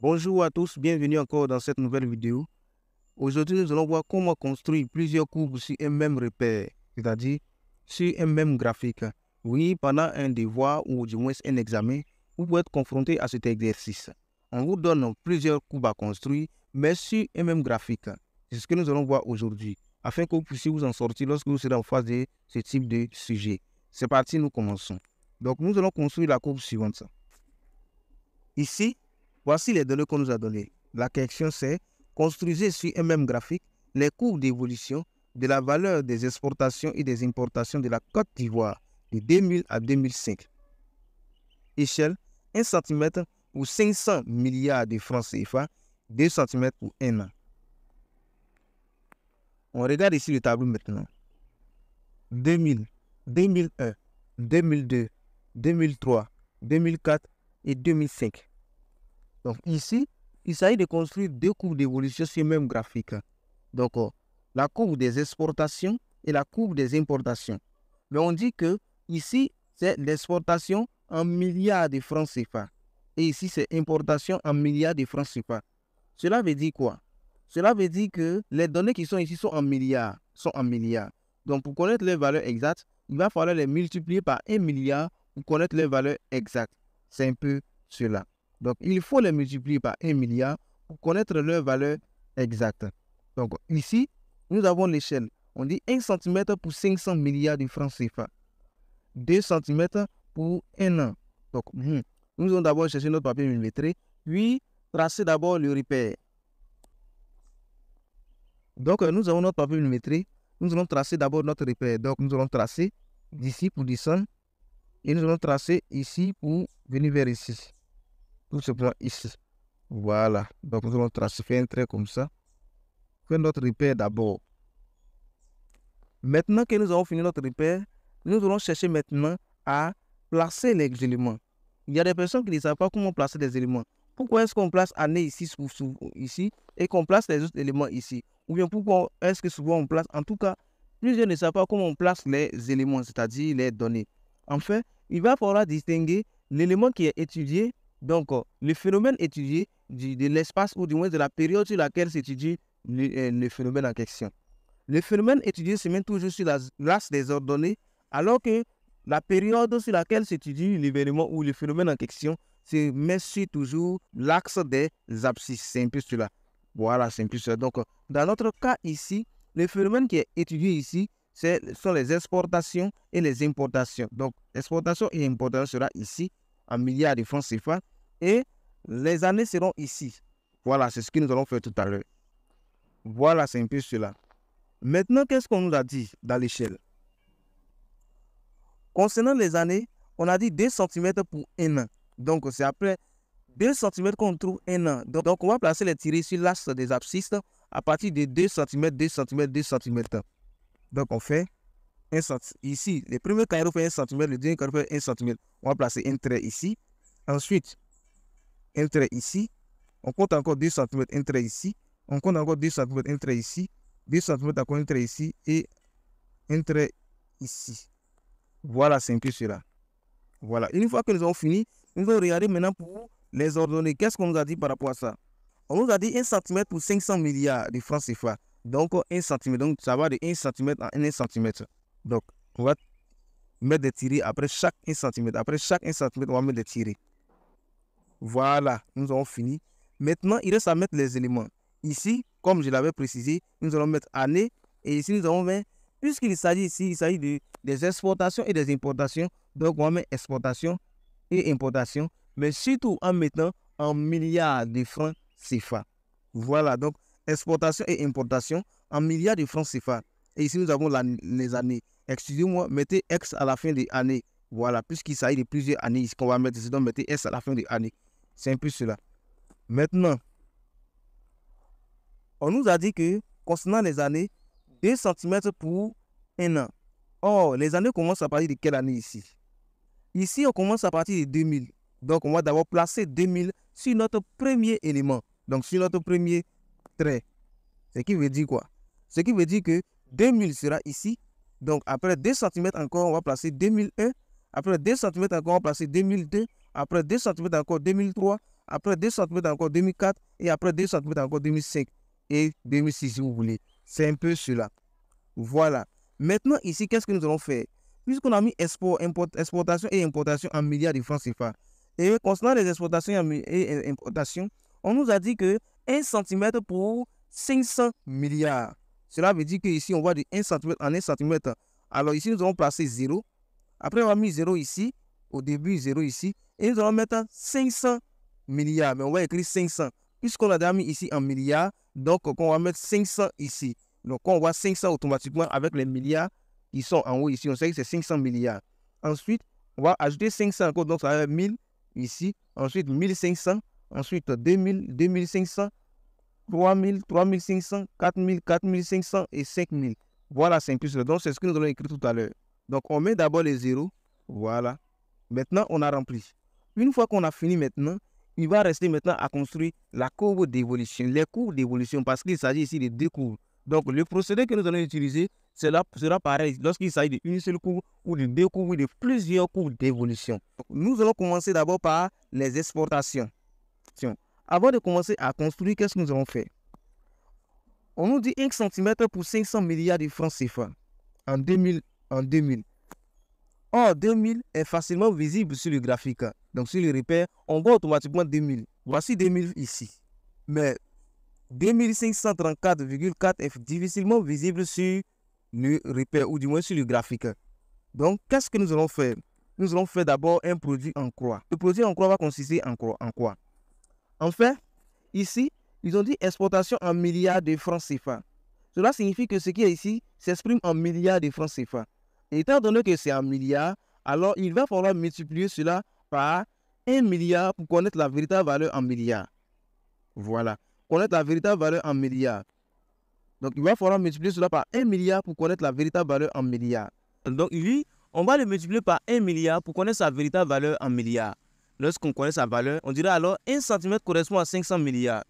Bonjour à tous, bienvenue encore dans cette nouvelle vidéo. Aujourd'hui, nous allons voir comment construire plusieurs courbes sur un même repère, c'est-à-dire sur un même graphique. Oui, pendant un devoir ou du moins un examen, vous pouvez être confronté à cet exercice. On vous donne plusieurs courbes à construire, mais sur un même graphique. C'est ce que nous allons voir aujourd'hui, afin que vous puissiez vous en sortir lorsque vous serez en face de ce type de sujet. C'est parti, nous commençons. Donc, nous allons construire la courbe suivante. Ici, Voici les données qu'on nous a données. La question c'est construisez sur un même graphique les courbes d'évolution de la valeur des exportations et des importations de la Côte d'Ivoire de 2000 à 2005. Échelle 1 cm ou 500 milliards de francs CFA, 2 cm ou 1 an. On regarde ici le tableau maintenant. 2000, 2001, 2002, 2003, 2004 et 2005. Donc ici, il s'agit de construire deux courbes d'évolution sur le même graphique. Donc euh, la courbe des exportations et la courbe des importations. Mais on dit que ici, c'est l'exportation en milliards de francs CFA. Et ici, c'est importation en milliards de francs CFA. Cela veut dire quoi Cela veut dire que les données qui sont ici sont en milliards. Sont en milliards. Donc, pour connaître les valeurs exactes, il va falloir les multiplier par un milliard pour connaître les valeurs exactes. C'est un peu cela. Donc, il faut les multiplier par 1 milliard pour connaître leur valeur exacte. Donc, ici, nous avons l'échelle. On dit 1 cm pour 500 milliards de francs CFA. 2 cm pour 1 an. Donc, hmm, nous allons d'abord chercher notre papier millimétré, puis tracer d'abord le repère. Donc, euh, nous avons notre papier millimétré. Nous allons tracer d'abord notre repère. Donc, nous allons tracer d'ici pour descendre et nous allons tracer ici pour venir vers ici tout ce ici. Voilà. Donc, nous allons tracer un trait comme ça. Faire notre repère d'abord. Maintenant que nous avons fini notre repère, nous allons chercher maintenant à placer les éléments. Il y a des personnes qui ne savent pas comment placer les éléments. Pourquoi est-ce qu'on place année ici, ou sous, ici et qu'on place les autres éléments ici Ou bien pourquoi est-ce que souvent on place, en tout cas, plusieurs ne savent pas comment on place les éléments, c'est-à-dire les données. Enfin, il va falloir distinguer l'élément qui est étudié donc, euh, le phénomène étudié de l'espace ou du moins de la période sur laquelle s'étudie le, euh, phénomène en question. Le phénomène étudié se met toujours sur l'axe des ordonnées, alors que la période sur laquelle s'étudie l'événement ou le phénomène en question se met sur toujours l'axe des abscisses. C'est un peu cela. Voilà, c'est un peu cela. Donc, euh, dans notre cas ici, le phénomène qui est étudié ici, ce sont les exportations et les importations. Donc, exportation et importation sera ici en milliards de francs CFA et les années seront ici. Voilà, c'est ce que nous allons faire tout à l'heure. Voilà, c'est un peu cela. Maintenant, qu'est-ce qu'on nous a dit dans l'échelle Concernant les années, on a dit 2 cm pour 1 an. Donc, c'est après 2 cm qu'on trouve 1 an. Donc, on va placer les tirés sur l'axe des abscisses à partir de 2 cm, 2 cm, 2 cm. Donc, on fait 1 cm. Ici, le premier carré fait 1 cm, le deuxième carré fait 1 cm. On va placer un trait ici. Ensuite, un trait ici. On compte encore 2 cm, un trait ici. On compte encore 2 cm, un trait ici. 2 cm, encore un trait ici. Et un trait ici. Voilà, c'est un peu cela. Voilà. Une fois que nous avons fini, nous allons regarder maintenant pour les ordonnées. Qu'est-ce qu'on nous a dit par rapport à ça On nous a dit 1 cm pour 500 milliards de francs CFA. Donc, 1 cm. Donc, ça va de 1 cm à 1 cm. Donc, on va mettre des tirés après chaque 1 cm. Après chaque 1 cm, on va mettre des tirés. Voilà, nous avons fini. Maintenant, il reste à mettre les éléments. Ici, comme je l'avais précisé, nous allons mettre année et ici nous allons mettre, puisqu'il s'agit ici, il s'agit de, des exportations et des importations. Donc on met exportation et importation, mais surtout en mettant en milliards de francs CFA. Voilà, donc exportation et importation en milliards de francs CFA. Et ici nous avons les années. Excusez-moi, mettez X à la fin des années. Voilà, puisqu'il s'agit de plusieurs années, ce qu'on va mettre, donc mettez S à la fin des années. C'est un peu cela. Maintenant, on nous a dit que, concernant les années, 2 cm pour un an. Or, les années commencent à partir de quelle année ici Ici, on commence à partir de 2000. Donc, on va d'abord placer 2000 sur notre premier élément, donc sur notre premier trait. Ce qui veut dire quoi Ce qui veut dire que 2000 sera ici. Donc, après 2 cm encore, on va placer 2001. Après 2 cm encore, on va placer 2002 après 2 cm encore 2003, après 2 cm encore 2004 et après 2 cm encore 2005 et 2006 si vous voulez. C'est un peu cela. Voilà. Maintenant ici, qu'est-ce que nous allons faire Puisqu'on a mis export, import, exportation et importation en milliards de francs CFA. Et concernant les exportations et importations, on nous a dit que 1 cm pour 500 milliards. Cela veut dire qu'ici, on va de 1 cm en 1 cm. Alors ici, nous allons placer 0. Après, on a mis 0 ici. Au début, 0 ici. Et nous allons mettre 500 milliards. Mais on va écrire 500. Puisqu'on a déjà mis ici en milliards, donc on va mettre 500 ici. Donc on voit 500 automatiquement avec les milliards qui sont en haut ici. On sait que c'est 500 milliards. Ensuite, on va ajouter 500 encore. Donc ça va être 1000 ici. Ensuite 1500. Ensuite 2000, 2500. 3000, 3500, 4000, 4500 et 5000. Voilà, c'est plus Donc, c'est ce que nous allons écrire tout à l'heure. Donc, on met d'abord les zéros. Voilà. Maintenant, on a rempli. Une fois qu'on a fini maintenant, il va rester maintenant à construire la courbe d'évolution, les courbes d'évolution, parce qu'il s'agit ici de deux courbes. Donc, le procédé que nous allons utiliser sera, sera pareil lorsqu'il s'agit d'une seule courbe ou de deux courbes ou de plusieurs cours d'évolution. Nous allons commencer d'abord par les exportations. Avant de commencer à construire, qu'est-ce que nous allons faire On nous dit 1 cm pour 500 milliards de francs CFA en 2000. En 2000. Or, 2000 est facilement visible sur le graphique. Hein. Donc, sur le repère, on voit automatiquement 2000. Voici 2000 ici. Mais 2534,4 est difficilement visible sur le repère, ou du moins sur le graphique. Donc, qu'est-ce que nous allons faire Nous allons faire d'abord un produit en croix. Le produit en croix va consister en quoi En quoi Enfin, ici, ils ont dit exportation en milliards de francs CFA. Cela signifie que ce qui est ici s'exprime en milliards de francs CFA. Étant donné que c'est un milliard, alors il va falloir multiplier cela par un milliard pour connaître la véritable valeur en milliards. Voilà. Connaître la véritable valeur en milliard. Donc, il va falloir multiplier cela par un milliard pour connaître la véritable valeur en milliard. Donc, lui, on va le multiplier par un milliard pour connaître sa véritable valeur en milliards. Lorsqu'on connaît sa valeur, on dira alors 1 cm correspond à 500 milliards.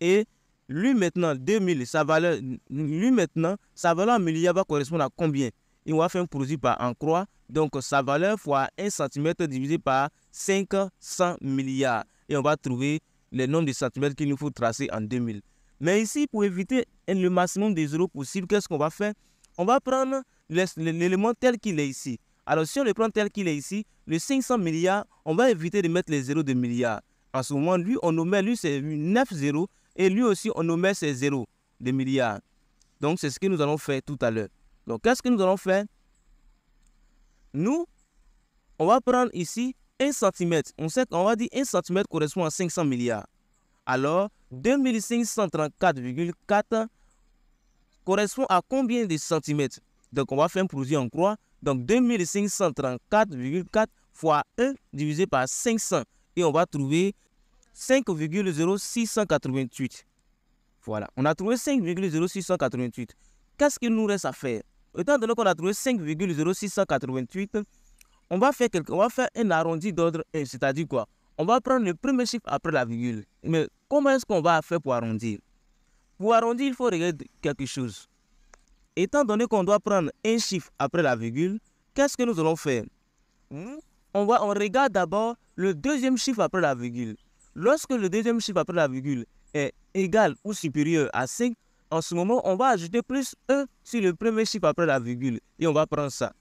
Et lui maintenant, 2000, sa valeur, lui maintenant, sa valeur en milliard va correspondre à combien on va faire un produit par en croix. Donc sa valeur fois 1 cm divisé par 500 milliards. Et on va trouver le nombre de centimètres qu'il nous faut tracer en 2000. Mais ici, pour éviter le maximum de zéros possible, qu'est-ce qu'on va faire On va prendre l'élément tel qu'il est ici. Alors si on le prend tel qu'il est ici, le 500 milliards, on va éviter de mettre les zéros de milliards. En ce moment, lui, on met, lui, c'est 9 zéros, et lui aussi, on met, ses zéros de milliards. Donc, c'est ce que nous allons faire tout à l'heure. Donc, qu'est-ce que nous allons faire Nous, on va prendre ici 1 cm. On sait qu'on va dire 1 cm correspond à 500 milliards. Alors, 2534,4 correspond à combien de centimètres Donc, on va faire un produit en croix. Donc, 2534,4 fois 1 divisé par 500. Et on va trouver 5,0688. Voilà, on a trouvé 5,0688. Qu'est-ce qu'il nous reste à faire Étant donné qu'on a trouvé 5,0688, on va faire quelque, on va faire un arrondi d'ordre, eh, c'est-à-dire quoi On va prendre le premier chiffre après la virgule. Mais comment est-ce qu'on va faire pour arrondir Pour arrondir, il faut regarder quelque chose. Étant donné qu'on doit prendre un chiffre après la virgule, qu'est-ce que nous allons faire on, va, on regarde d'abord le deuxième chiffre après la virgule. Lorsque le deuxième chiffre après la virgule est égal ou supérieur à 5, en ce moment, on va ajouter plus 1 sur le premier chiffre après la virgule et on va prendre ça.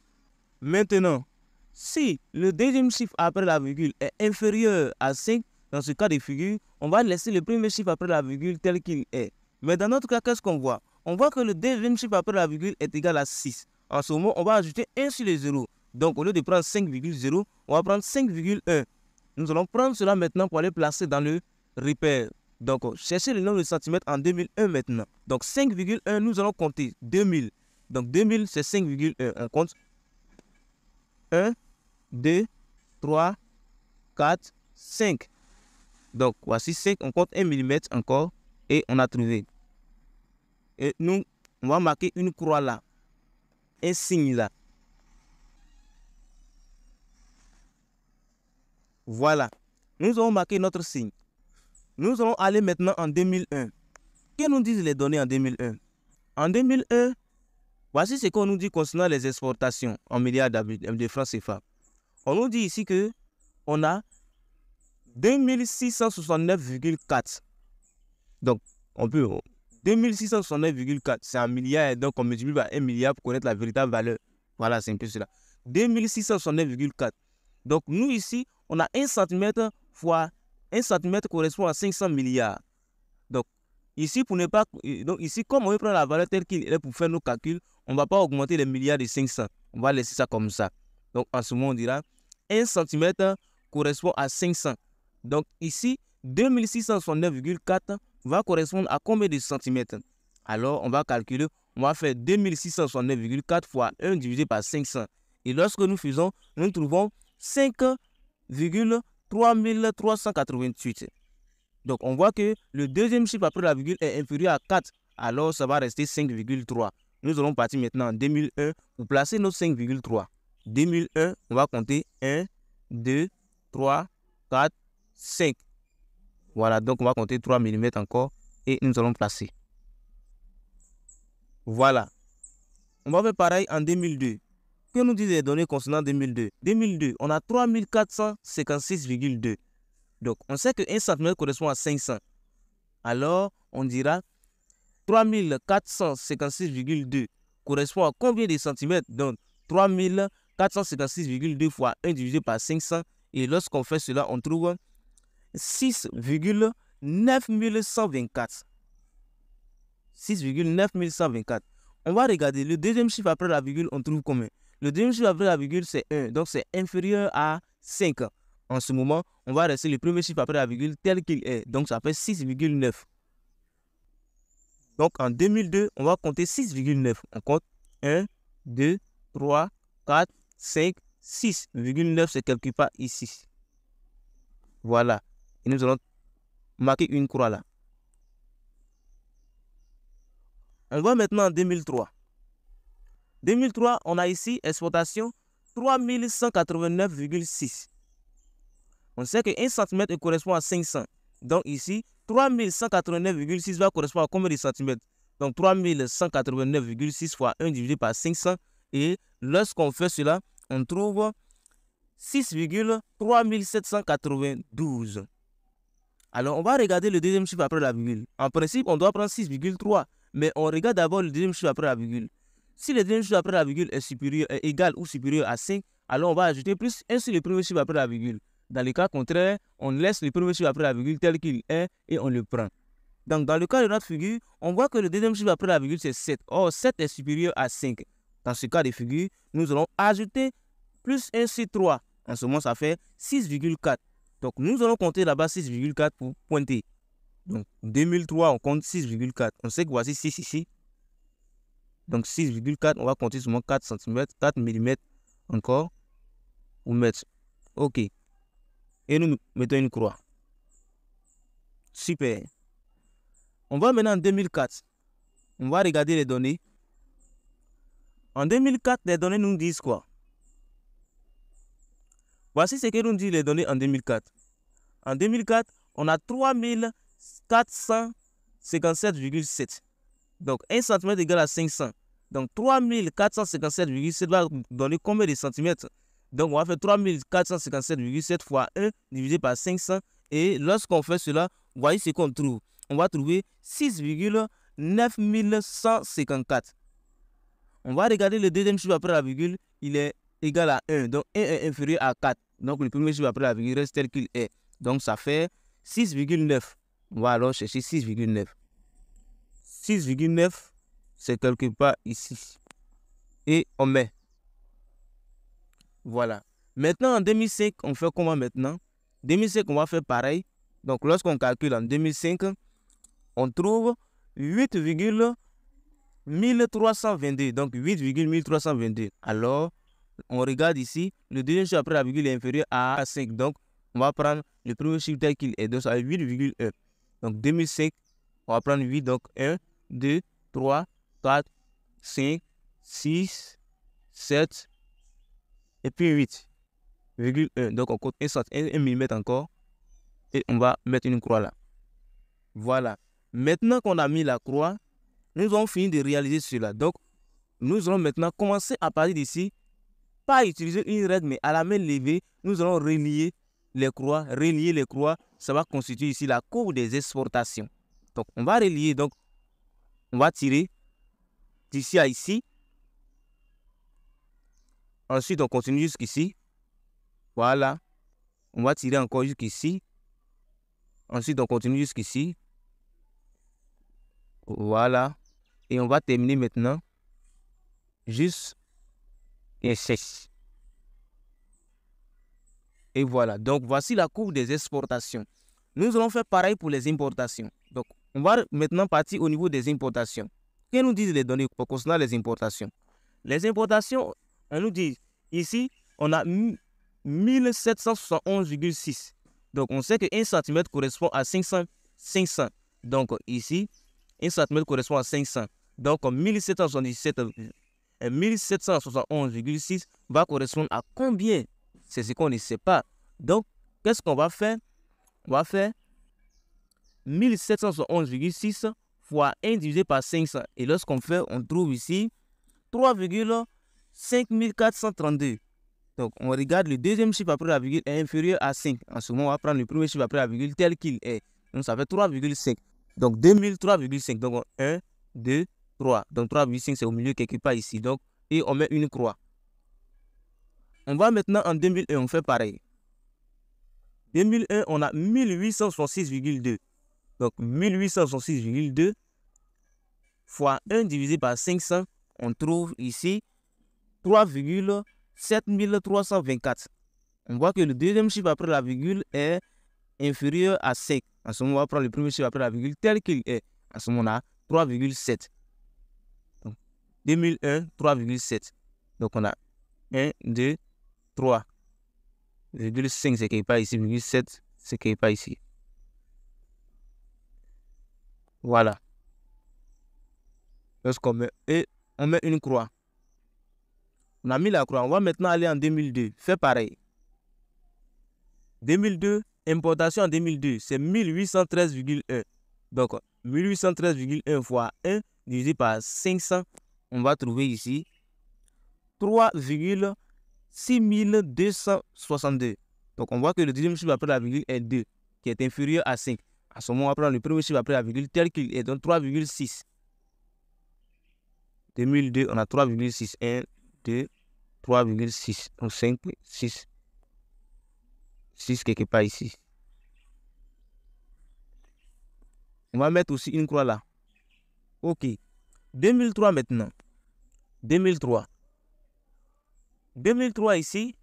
Maintenant, si le deuxième chiffre après la virgule est inférieur à 5, dans ce cas de figure, on va laisser le premier chiffre après la virgule tel qu'il est. Mais dans notre cas, qu'est-ce qu'on voit On voit que le deuxième chiffre après la virgule est égal à 6. En ce moment, on va ajouter 1 sur les 0. Donc, au lieu de prendre 5,0, on va prendre 5,1. Nous allons prendre cela maintenant pour aller placer dans le repère. Donc, euh, chercher le nombre de centimètres en 2001 maintenant. Donc, 5,1, nous allons compter 2000. Donc, 2000, c'est 5,1. On compte 1, 2, 3, 4, 5. Donc, voici 5. On compte 1 mm encore et on a trouvé. Et nous, on va marquer une croix là. Un signe là. Voilà. Nous avons marqué notre signe. Nous allons aller maintenant en 2001. Que nous disent les données en 2001 En 2001, voici ce qu'on nous dit concernant les exportations en milliards de francs CFA. On nous dit ici que on a 2669,4. Donc, on peut. 2669,4, c'est un milliard, et donc on multiplie par 1 milliard pour connaître la véritable valeur. Voilà, c'est un peu cela. 2669,4. Donc, nous ici, on a 1 cm fois 1 cm correspond à 500 milliards. Donc, ici, pour ne pas, euh, donc ici, comme on veut prendre la valeur telle qu'il est pour faire nos calculs, on ne va pas augmenter les milliards de 500. On va laisser ça comme ça. Donc, en ce moment, on dira 1 cm correspond à 500. Donc, ici, 2669,4 va correspondre à combien de centimètres Alors, on va calculer, on va faire 2669,4 fois 1 divisé par 500. Et lorsque nous faisons, nous trouvons 5,5 3388. Donc on voit que le deuxième chiffre après la virgule est inférieur à 4, alors ça va rester 5,3. Nous allons partir maintenant en 2001 pour placer nos 5,3. 2001, on va compter 1, 2, 3, 4, 5. Voilà, donc on va compter 3 mm encore et nous allons placer. Voilà. On va faire pareil en 2002. Que nous disent les données concernant 2002 2002, on a 3456,2. Donc, on sait que 1 cm correspond à 500. Alors, on dira 3456,2 correspond à combien de cm Donc, 3456,2 fois 1 divisé par 500. Et lorsqu'on fait cela, on trouve 6,9124. 6,9124. On va regarder le deuxième chiffre après la virgule, on trouve combien le deuxième chiffre après la virgule, c'est 1. Donc, c'est inférieur à 5. En ce moment, on va rester le premier chiffre après la virgule tel qu'il est. Donc, ça fait 6,9. Donc, en 2002, on va compter 6,9. On compte 1, 2, 3, 4, 5, 6,9. C'est quelque part ici. Voilà. Et nous allons marquer une croix là. On va maintenant en 2003. 2003, on a ici exportation 3189,6. On sait que 1 cm correspond à 500. Donc ici, 3189,6 va correspondre à combien de centimètres Donc 3189,6 fois 1 divisé par 500. Et lorsqu'on fait cela, on trouve 6,3792. Alors, on va regarder le deuxième chiffre après la virgule. En principe, on doit prendre 6,3, mais on regarde d'abord le deuxième chiffre après la virgule. Si le deuxième chiffre après la virgule est supérieur, égal ou supérieur à 5, alors on va ajouter plus 1 sur le premier chiffre après la virgule. Dans le cas contraire, on laisse le premier chiffre après la virgule tel qu'il est et on le prend. Donc, dans le cas de notre figure, on voit que le deuxième chiffre après la virgule, c'est 7. Or, 7 est supérieur à 5. Dans ce cas de figure, nous allons ajouter plus 1 sur 3. En ce moment, ça fait 6,4. Donc, nous allons compter là-bas 6,4 pour pointer. Donc, 2003, on compte 6,4. On sait que voici 6 ici, donc 6,4, on va compter seulement 4 cm, 4 mm encore ou mettre. OK. Et nous mettons une croix. Super. On va maintenant en 2004. On va regarder les données. En 2004, les données nous disent quoi Voici ce que nous disent les données en 2004. En 2004, on a 3457,7 donc 1 cm égale à 500. Donc 3457,7 va donner combien de centimètres Donc on va faire 3457,7 fois 1 divisé par 500. Et lorsqu'on fait cela, voyez ce qu'on trouve. On va trouver 6,9154. On va regarder le deuxième chiffre après la virgule. Il est égal à 1. Donc 1 est inférieur à 4. Donc le premier chiffre après la virgule reste tel qu'il est. Donc ça fait 6,9. On va alors chercher 6,9. 6,9, c'est quelque part ici. Et on met. Voilà. Maintenant, en 2005, on fait comment maintenant 2005, on va faire pareil. Donc, lorsqu'on calcule en 2005, on trouve 8,1322. Donc, 8,1322. Alors, on regarde ici, le deuxième chiffre après la virgule est inférieur à 5. Donc, on va prendre le premier chiffre tel qu'il est. Donc, ça 8,1. Donc, 2005, on va prendre 8, donc 1. 2, 3, 4, 5, 6, 7, et puis 8, Donc on compte 1, mm encore, et on va mettre une croix là. Voilà. Maintenant qu'on a mis la croix, nous avons fini de réaliser cela. Donc, nous allons maintenant commencer à partir d'ici, pas utiliser une règle, mais à la main levée, nous allons relier les croix, relier les croix, ça va constituer ici la courbe des exportations. Donc, on va relier donc on va tirer d'ici à ici. Ensuite, on continue jusqu'ici. Voilà. On va tirer encore jusqu'ici. Ensuite, on continue jusqu'ici. Voilà. Et on va terminer maintenant. Juste. Et Et voilà. Donc, voici la courbe des exportations. Nous allons faire pareil pour les importations. Donc, on va maintenant partir au niveau des importations. Que nous disent les données concernant les importations Les importations, on nous dit ici, on a 1771,6. Donc, on sait que 1 cm correspond à 500. 500. Donc, ici, 1 cm correspond à 500. Donc, 1771,6 euh, va correspondre à combien C'est ce qu'on ne sait pas. Donc, qu'est-ce qu'on va faire On va faire 1711,6 fois 1 divisé par 500. Et lorsqu'on fait, on trouve ici 3,5432. Donc, on regarde le deuxième chiffre après la virgule est inférieur à 5. En ce moment, on va prendre le premier chiffre après la virgule tel qu'il est. Donc, ça fait 3,5. Donc, 2003,5. Donc, 1, 2, 3. Donc, 3,5, c'est au milieu quelque part ici. Donc, et on met une croix. On va maintenant en 2001, on fait pareil. 2001, on a 1866,2. Donc 1866,2 fois 1 divisé par 500, on trouve ici 3,7324. On voit que le deuxième chiffre après la virgule est inférieur à 5. En ce moment, on va prendre le premier chiffre après la virgule tel qu'il est. En ce moment, on a 3,7. Donc 2001, 3,7. Donc on a 1, 2, 3. 5, c'est qu'il n'est pas ici. 7, c'est qu'il n'est pas ici. Voilà. Lorsqu'on met, et on met une croix. On a mis la croix. On va maintenant aller en 2002. Fait pareil. 2002, importation en 2002, c'est 1813,1. Donc, 1813,1 fois 1 divisé par 500, on va trouver ici 3,6262. Donc, on voit que le deuxième chiffre après la virgule est 2, qui est inférieur à 5. À ce moment, on va prendre le premier chiffre après la virgule tel qu'il est, dans 3,6. 2002, on a 3,6. 1, 2, 3,6. Donc 5, 6. 6 quelque part ici. On va mettre aussi une croix là. Ok. 2003 maintenant. 2003. 2003 ici.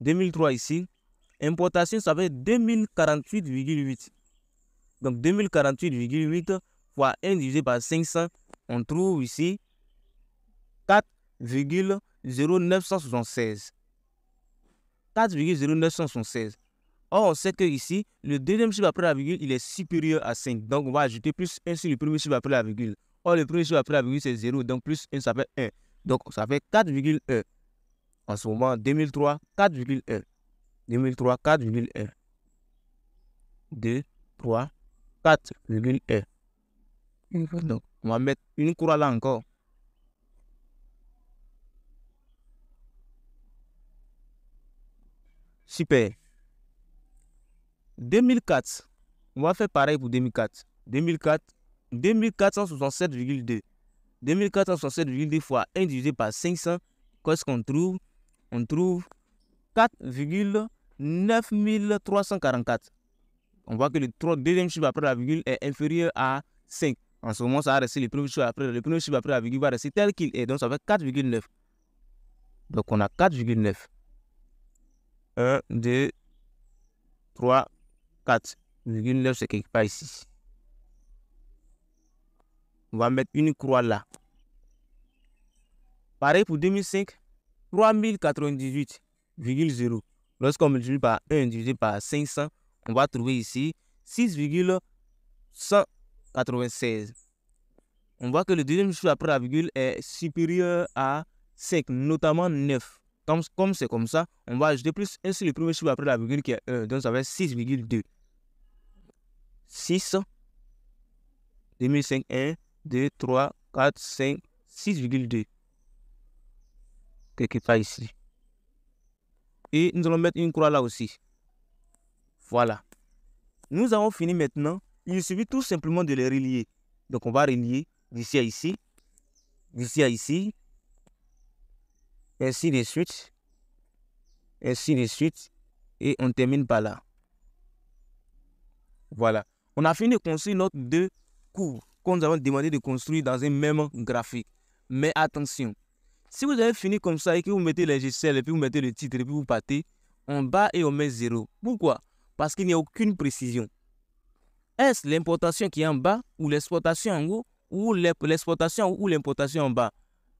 2003 ici. Importation, ça fait 2048,8. Donc 2048,8 fois 1 divisé par 500, on trouve ici 4,0976. 4,0976. Or, on sait que ici, le deuxième chiffre après la virgule, il est supérieur à 5. Donc, on va ajouter plus 1 sur le premier chiffre après la virgule. Or, le premier chiffre après la virgule, c'est 0. Donc, plus 1, ça fait 1. Donc, ça fait 4,1. En ce moment, 2003, 4,1. 2003 4,1 2 3 4,1 donc on va mettre une croix là encore super 2004 on va faire pareil pour 2004 2004 2467,2 2467,2 fois 1 divisé par 500 qu'est-ce qu'on trouve on trouve 4,1 9344. On voit que le deuxième chiffre après la virgule est inférieur à 5. En ce moment, ça va rester le premier chiffre après, le après la virgule va rester tel qu'il est. Donc, ça fait 4,9. Donc, on a 4,9. 1, 2, 3, 4,9, c'est quelque part ici. On va mettre une croix là. Pareil pour 2005, 3098,0. Lorsqu'on multiplie par 1 divisé par 500, on va trouver ici 6,196. On voit que le deuxième chiffre après la virgule est supérieur à 5, notamment 9. Comme c'est comme ça, on va ajouter plus 1 sur le premier chiffre après la virgule qui est 1. Donc ça va être 6,2. 6, 2005, 1, 2, 3, 4, 5, 6,2. Quelque part ici. Et nous allons mettre une croix là aussi. Voilà. Nous avons fini maintenant. Il suffit tout simplement de les relier. Donc on va relier d'ici à ici, d'ici à ici, ainsi de suite, ainsi de suite. Et on termine par là. Voilà. On a fini de construire notre deux cours qu'on nous avons demandé de construire dans un même graphique. Mais attention, si vous avez fini comme ça et que vous mettez les gestes et puis vous mettez le titre et puis vous partez, en bas et on met zéro. Pourquoi Parce qu'il n'y a aucune précision. Est-ce l'importation qui est en bas ou l'exportation en haut ou l'exportation ou l'importation en bas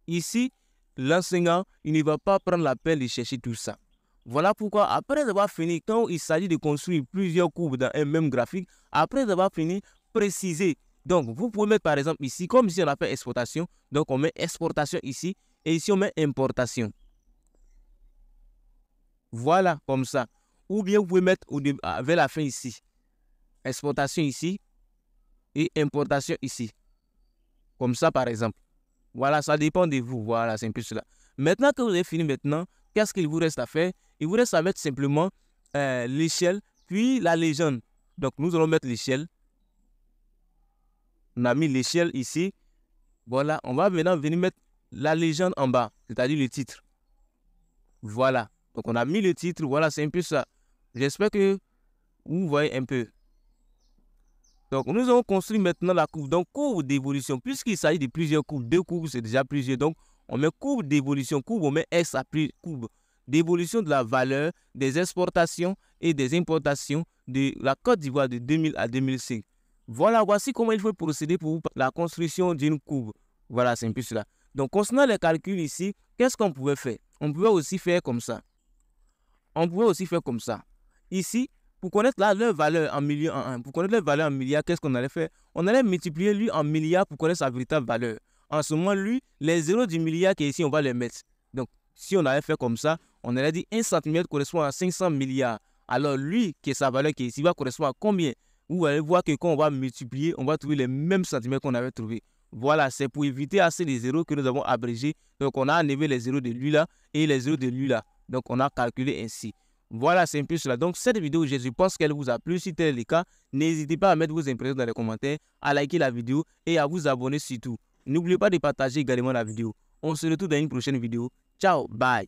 Ici, l'enseignant, il ne va pas prendre la peine de chercher tout ça. Voilà pourquoi, après avoir fini, quand il s'agit de construire plusieurs courbes dans un même graphique, après avoir fini, préciser. Donc, vous pouvez mettre par exemple ici, comme ici on a exportation, donc on met exportation ici, et ici, on met importation. Voilà, comme ça. Ou bien vous pouvez mettre au avez la fin ici. Exportation ici. Et importation ici. Comme ça, par exemple. Voilà, ça dépend de vous. Voilà, c'est un peu cela. Maintenant que vous avez fini maintenant, qu'est-ce qu'il vous reste à faire Il vous reste à mettre simplement euh, l'échelle, puis la légende. Donc, nous allons mettre l'échelle. On a mis l'échelle ici. Voilà, on va maintenant venir mettre la légende en bas, c'est-à-dire le titre. Voilà. Donc on a mis le titre, voilà, c'est un peu ça. J'espère que vous voyez un peu. Donc nous avons construit maintenant la courbe. Donc courbe d'évolution, puisqu'il s'agit de plusieurs courbes, deux courbes c'est déjà plusieurs. Donc on met courbe d'évolution, courbe, on met S à plus courbe d'évolution de la valeur des exportations et des importations de la Côte d'Ivoire de 2000 à 2005. Voilà, voici comment il faut procéder pour la construction d'une courbe. Voilà, c'est un peu cela. Donc, concernant les calculs ici, qu'est-ce qu'on pouvait faire On pouvait aussi faire comme ça. On pouvait aussi faire comme ça. Ici, pour connaître la leur valeur en en, pour connaître leur valeur en milliards, qu'est-ce qu'on allait faire On allait multiplier lui en milliards pour connaître sa véritable valeur. En ce moment, lui, les zéros du milliard qui est ici, on va les mettre. Donc, si on allait faire comme ça, on allait dire 1 cm correspond à 500 milliards. Alors, lui, qui est sa valeur qui est ici, va correspondre à combien Vous allez voir que quand on va multiplier, on va trouver les mêmes centimètres qu'on avait trouvé. Voilà, c'est pour éviter assez les zéros que nous avons abrégés. Donc, on a enlevé les zéros de lui là et les zéros de lui là. Donc, on a calculé ainsi. Voilà, c'est un peu cela. Donc, cette vidéo, je pense qu'elle vous a plu. Si tel est le cas, n'hésitez pas à mettre vos impressions dans les commentaires, à liker la vidéo et à vous abonner surtout. N'oubliez pas de partager également la vidéo. On se retrouve dans une prochaine vidéo. Ciao, bye.